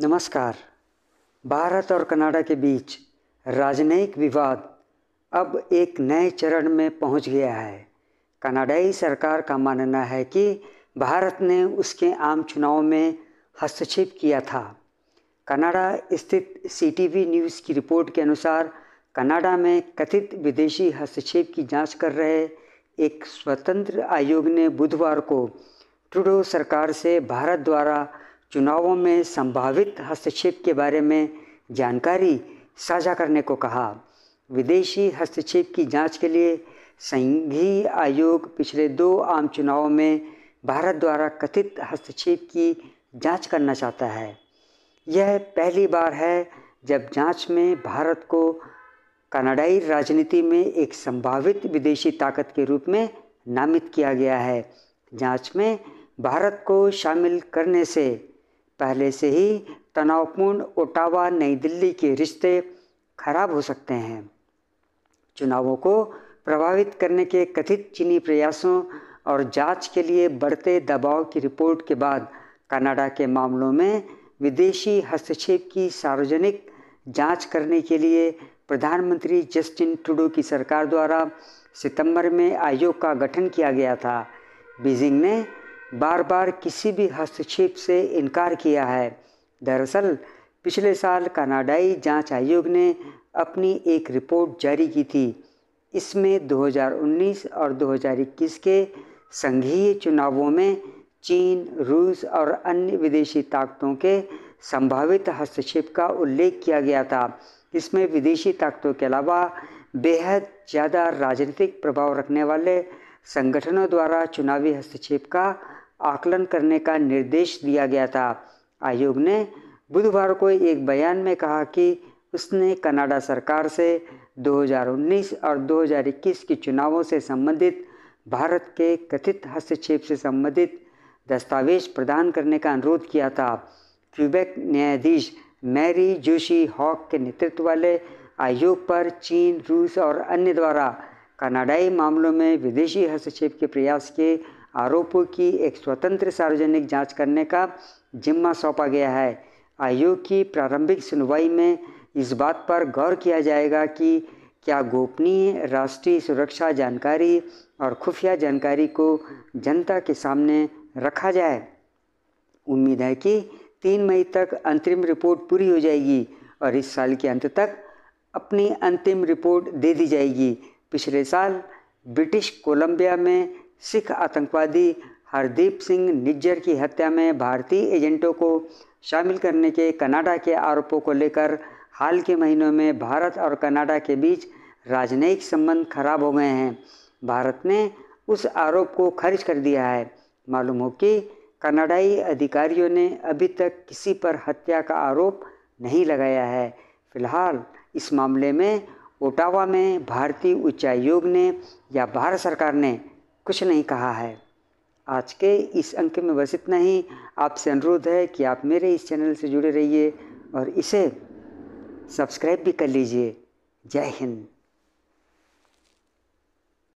नमस्कार भारत और कनाडा के बीच राजनयिक विवाद अब एक नए चरण में पहुंच गया है कनाडाई सरकार का मानना है कि भारत ने उसके आम चुनाव में हस्तक्षेप किया था कनाडा स्थित सीटीवी न्यूज़ की रिपोर्ट के अनुसार कनाडा में कथित विदेशी हस्तक्षेप की जांच कर रहे एक स्वतंत्र आयोग ने बुधवार को ट्रूडो सरकार से भारत द्वारा चुनावों में संभावित हस्तक्षेप के बारे में जानकारी साझा करने को कहा विदेशी हस्तक्षेप की जांच के लिए संघीय आयोग पिछले दो आम चुनावों में भारत द्वारा कथित हस्तक्षेप की जांच करना चाहता है यह पहली बार है जब जांच में भारत को कनाडाई राजनीति में एक संभावित विदेशी ताकत के रूप में नामित किया गया है जांच में भारत को शामिल करने से पहले से ही तनावपूर्ण ओटावा नई दिल्ली के रिश्ते खराब हो सकते हैं चुनावों को प्रभावित करने के कथित चीनी प्रयासों और जांच के लिए बढ़ते दबाव की रिपोर्ट के बाद कनाडा के मामलों में विदेशी हस्तक्षेप की सार्वजनिक जांच करने के लिए प्रधानमंत्री जस्टिन ट्रूडो की सरकार द्वारा सितंबर में आयोग का गठन किया गया था बीजिंग ने बार बार किसी भी हस्तक्षेप से इनकार किया है दरअसल पिछले साल कनाडाई जांच आयोग ने अपनी एक रिपोर्ट जारी की थी इसमें 2019 और 2021 के संघीय चुनावों में चीन रूस और अन्य विदेशी ताकतों के संभावित हस्तक्षेप का उल्लेख किया गया था इसमें विदेशी ताकतों के अलावा बेहद ज़्यादा राजनीतिक प्रभाव रखने वाले संगठनों द्वारा चुनावी हस्तक्षेप का आकलन करने का निर्देश दिया गया था आयोग ने बुधवार को एक बयान में कहा कि उसने कनाडा सरकार से 2019 और 2021 के चुनावों से संबंधित भारत के कथित हस्तक्षेप से संबंधित दस्तावेज प्रदान करने का अनुरोध किया था क्यूबेक न्यायाधीश मैरी जोशी हॉक के नेतृत्व वाले आयोग पर चीन रूस और अन्य द्वारा कनाडाई मामलों में विदेशी हस्तक्षेप के प्रयास के आरोपों की एक स्वतंत्र सार्वजनिक जांच करने का जिम्मा सौंपा गया है आयोग की प्रारंभिक सुनवाई में इस बात पर गौर किया जाएगा कि क्या गोपनीय राष्ट्रीय सुरक्षा जानकारी और खुफिया जानकारी को जनता के सामने रखा जाए उम्मीद है कि तीन मई तक अंतरिम रिपोर्ट पूरी हो जाएगी और इस साल के अंत तक अपनी अंतिम रिपोर्ट दे दी जाएगी पिछले साल ब्रिटिश कोलंबिया में सिख आतंकवादी हरदीप सिंह निज्जर की हत्या में भारतीय एजेंटों को शामिल करने के कनाडा के आरोपों को लेकर हाल के महीनों में भारत और कनाडा के बीच राजनयिक संबंध खराब हो गए हैं भारत ने उस आरोप को खारिज कर दिया है मालूम हो कि कनाडाई अधिकारियों ने अभी तक किसी पर हत्या का आरोप नहीं लगाया है फिलहाल इस मामले में ओटावा में भारतीय उच्चायोग ने या भारत सरकार ने कुछ नहीं कहा है आज के इस अंक में बस इतना ही आपसे अनुरोध है कि आप मेरे इस चैनल से जुड़े रहिए और इसे सब्सक्राइब भी कर लीजिए जय हिंद